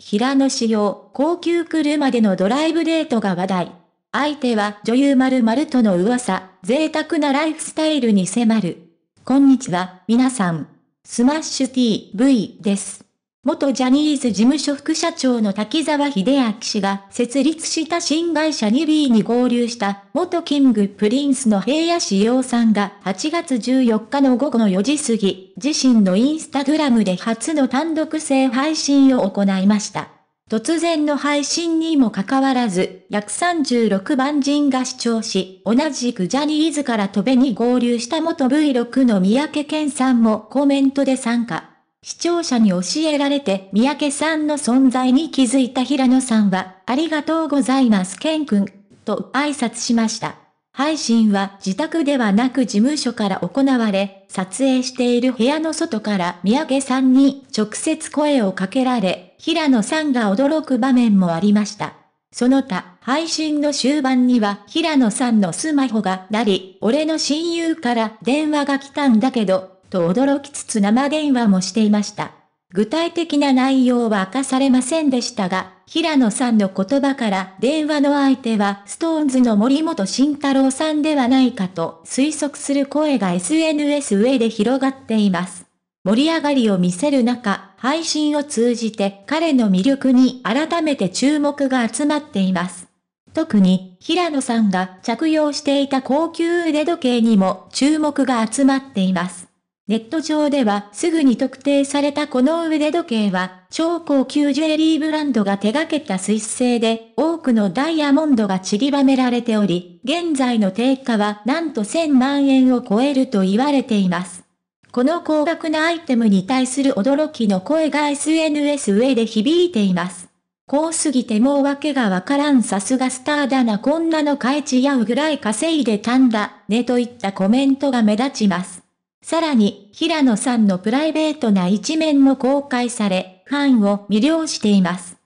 平野紫耀、高級車でのドライブデートが話題。相手は女優〇〇との噂、贅沢なライフスタイルに迫る。こんにちは、皆さん。スマッシュ TV です。元ジャニーズ事務所副社長の滝沢秀明氏が設立した新会社 2B に合流した元キングプリンスの平野志陽さんが8月14日の午後の4時過ぎ、自身のインスタグラムで初の単独性配信を行いました。突然の配信にもかかわらず、約36万人が視聴し、同じくジャニーズから戸べに合流した元 V6 の三宅健さんもコメントで参加。視聴者に教えられて三宅さんの存在に気づいた平野さんは、ありがとうございますケン君、と挨拶しました。配信は自宅ではなく事務所から行われ、撮影している部屋の外から三宅さんに直接声をかけられ、平野さんが驚く場面もありました。その他、配信の終盤には平野さんのスマホが鳴り、俺の親友から電話が来たんだけど、と驚きつつ生電話もしていました。具体的な内容は明かされませんでしたが、平野さんの言葉から電話の相手はストーンズの森本慎太郎さんではないかと推測する声が SNS 上で広がっています。盛り上がりを見せる中、配信を通じて彼の魅力に改めて注目が集まっています。特に、平野さんが着用していた高級腕時計にも注目が集まっています。ネット上ではすぐに特定されたこの腕時計は超高級ジュエリーブランドが手掛けた水イ製で多くのダイヤモンドが散りばめられており、現在の定価はなんと1000万円を超えると言われています。この高額なアイテムに対する驚きの声が SNS 上で響いています。こうすぎてもうわけがわからんさすがスターだなこんなの買えち合うぐらい稼いでたんだ、ねといったコメントが目立ちます。さらに、平野さんのプライベートな一面も公開され、ファンを魅了しています。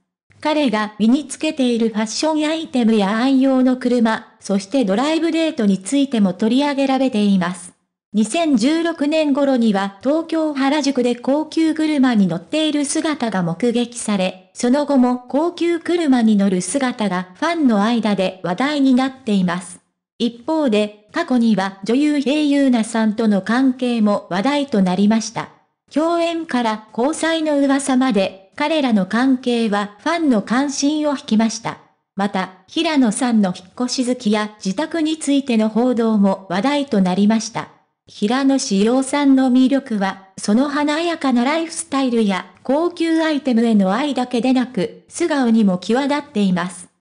彼が身につけているファッションアイテムや愛用の車、そしてドライブデートについても取り上げられています。2016年頃には東京原宿で高級車に乗っている姿が目撃され、その後も高級車に乗る姿がファンの間で話題になっています。一方で、過去には女優平優奈さんとの関係も話題となりました。共演から交際の噂まで、彼らの関係はファンの関心を引きました。また、平野さんの引っ越し好きや自宅についての報道も話題となりました。平野志陽さんの魅力は、その華やかなライフスタイルや高級アイテムへの愛だけでなく、素顔にも際立っています。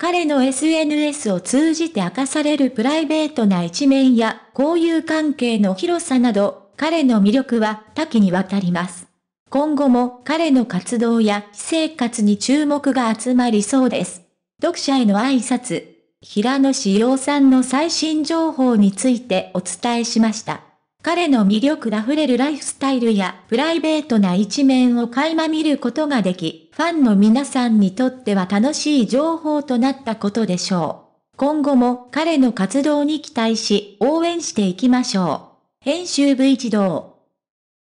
彼の SNS を通じて明かされるプライベートな一面や、交友関係の広さなど、彼の魅力は多岐にわたります。今後も彼の活動や私生活に注目が集まりそうです。読者への挨拶、平野志陽さんの最新情報についてお伝えしました。彼の魅力あふれるライフスタイルやプライベートな一面を垣間見ることができ、ファンの皆さんにとっては楽しい情報となったことでしょう。今後も彼の活動に期待し、応援していきましょう。編集部一同